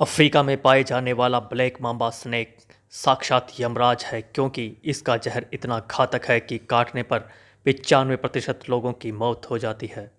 Africa में पाए जाने वाला ब्लैक मांबा स्नैक साक्षात यमराज है क्योंकि इसका जहर इतना घातक है कि काटने पर पचानवे प्रतिशत लोगों की मौत हो जाती है